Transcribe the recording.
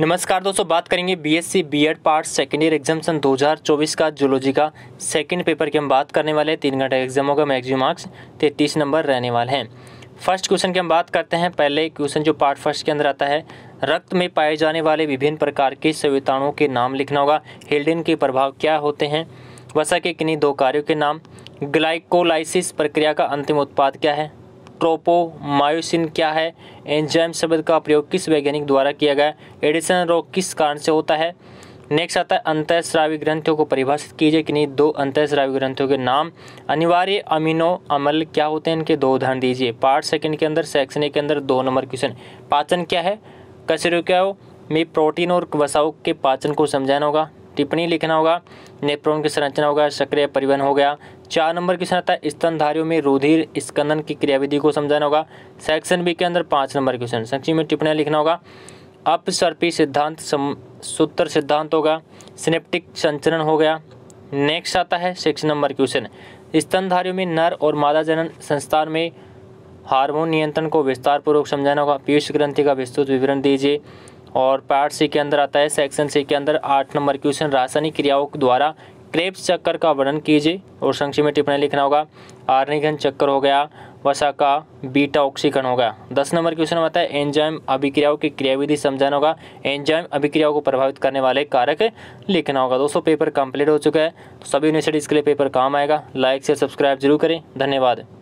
नमस्कार दोस्तों बात करेंगे BSc BEd part second year exam सन 2024 का जूलॉजी का सेकेंड पेपर की हम बात करने वाले हैं तीन घंटे एग्जाम होगा मैक्सिमम मार्क्स तैतीस नंबर रहने वाले हैं फर्स्ट क्वेश्चन की हम बात करते हैं पहले क्वेश्चन जो पार्ट फर्स्ट के अंदर आता है रक्त में पाए जाने वाले विभिन्न प्रकार के संविताणुओं के नाम लिखना होगा हेल्डिन के प्रभाव क्या होते हैं वसा के किन्हीं दो कार्यों के नाम ग्लाइकोलाइसिस प्रक्रिया का अंतिम उत्पाद क्या है ट्रोपोमायोसिन क्या है एंजाइम शब्द का प्रयोग किस वैज्ञानिक द्वारा किया गया एडिसन रोग किस कारण से होता है नेक्स्ट आता है अंतःस्रावी ग्रंथियों को परिभाषित कीजिए कि नहीं दो अंतःस्रावी ग्रंथियों के नाम अनिवार्य अमीनो अमल क्या होते हैं इनके दो उदाहरण दीजिए पार्ट सेकंड के अंदर सेक्शन के अंदर दो नंबर क्वेश्चन पाचन क्या है कसरों में प्रोटीन और वसाओं के पाचन को समझाना होगा टिप्पणी लिखना होगा नेप्रोन की संरचना होगा सक्रिय परिवहन हो गया चार नंबर क्वेश्चन आता है स्तनधारियों में रुधिर स्कंदन की क्रियाविधि को समझाना होगा सेक्शन बी के अंदर पाँच नंबर क्वेश्चन संक्षिप्त में टिप्पणियाँ लिखना होगा अपसर्पी सिद्धांत सूत्र सिद्धांत होगा सिनेप्टिक संचरण हो गया नेक्स्ट आता है सिक्स नंबर क्वेश्चन स्तनधारियों में नर और मादा जनन संस्थान में हार्मोन नियंत्रण को विस्तारपूर्वक समझाना होगा पीयूष ग्रंथि का विस्तृत विवरण दीजिए और पार्ट सी के अंदर आता है सेक्शन सी के अंदर आठ नंबर क्वेश्चन रासायनिक क्रियाओं द्वारा क्रेप्स चक्कर का वर्णन कीजिए और संक्षिप में टिप्पणी लिखना होगा आर्निघन चक्कर हो गया वसा का बीटा ऑक्सीकरण हो गया दस नंबर क्वेश्चन आता है एंजाइम अभिक्रियाओं की क्रियाविधि समझाना होगा एंजाइम अभिक्रियाओं को प्रभावित करने वाले कारक लिखना होगा दोस्तों पेपर कंप्लीट हो चुका है तो सभी यूनिवर्सिटीज़ के लिए पेपर काम आएगा लाइक से सब्सक्राइब जरूर करें धन्यवाद